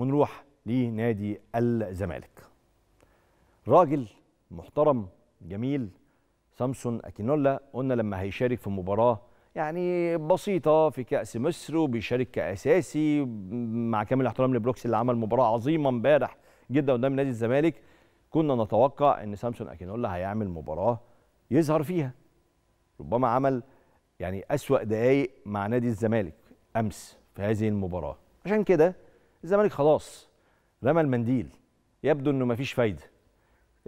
ونروح لنادي الزمالك راجل محترم جميل سامسون اكينولا قلنا لما هيشارك في مباراه يعني بسيطة في كأس مصر وبيشارك كأساسي مع كامل الاحترام لبروكس اللي عمل مباراة عظيمة امبارح جدا قدام نادي الزمالك كنا نتوقع ان سامسون اكينولا هيعمل مباراة يظهر فيها ربما عمل يعني أسوأ دقايق مع نادي الزمالك أمس في هذه المباراة عشان كده الزمالك خلاص رمى المنديل يبدو انه مفيش فايده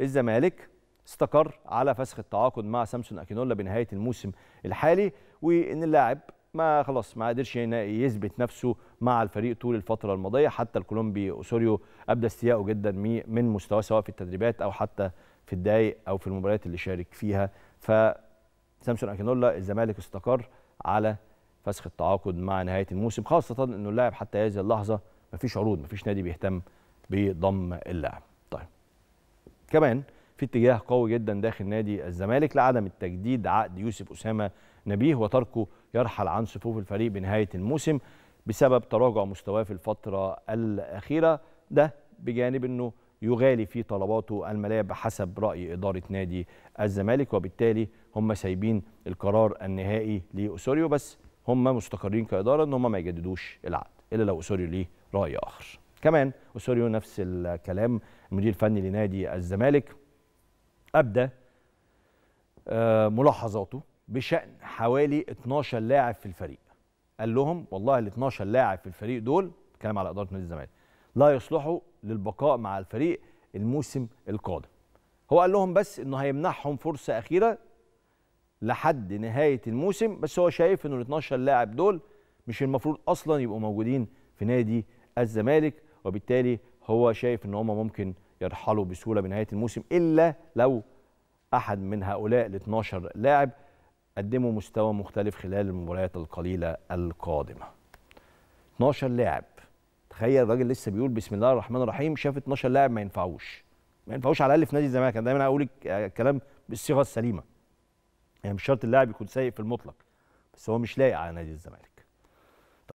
الزمالك استقر على فسخ التعاقد مع سامسون اكينولا بنهايه الموسم الحالي وان اللاعب ما خلاص ما قدرش يثبت نفسه مع الفريق طول الفتره الماضيه حتى الكولومبي اوسوريو ابدى استياءه جدا من مستواه سواء في التدريبات او حتى في الدقائق او في المباريات اللي شارك فيها ف سامسون اكينولا الزمالك استقر على فسخ التعاقد مع نهايه الموسم خاصه انه اللاعب حتى هذه اللحظه مفيش عروض مفيش نادي بيهتم بضم اللاعب طيب كمان في اتجاه قوي جدا داخل نادي الزمالك لعدم التجديد عقد يوسف اسامه نبيه وتركه يرحل عن صفوف الفريق بنهايه الموسم بسبب تراجع مستواه في الفتره الاخيره ده بجانب انه يغالي في طلباته الماليه بحسب راي اداره نادي الزمالك وبالتالي هم سايبين القرار النهائي لاسوريو بس هم مستقرين كاداره ان هم ما يجددوش العقد الا لو اسوريو ليه راي اخر كمان اسوريو نفس الكلام المدير الفني لنادي الزمالك ابدى آه، ملاحظاته بشان حوالي 12 لاعب في الفريق قال لهم والله ال 12 لاعب في الفريق دول كلام على اداره نادي الزمالك لا يصلحوا للبقاء مع الفريق الموسم القادم هو قال لهم بس انه هيمنحهم فرصه اخيره لحد نهايه الموسم بس هو شايف انه ال 12 لاعب دول مش المفروض اصلا يبقوا موجودين في نادي الزمالك وبالتالي هو شايف ان هم ممكن يرحلوا بسهوله بنهايه الموسم الا لو احد من هؤلاء ال 12 لاعب قدموا مستوى مختلف خلال المباريات القليله القادمه 12 لاعب تخيل الراجل لسه بيقول بسم الله الرحمن الرحيم شاف 12 لاعب ما ينفعوش ما ينفعوش على الاقل في نادي الزمالك انا دايما اقول الكلام بالصيغه السليمه يعني مش شرط اللاعب يكون سيء في المطلق بس هو مش لايق على نادي الزمالك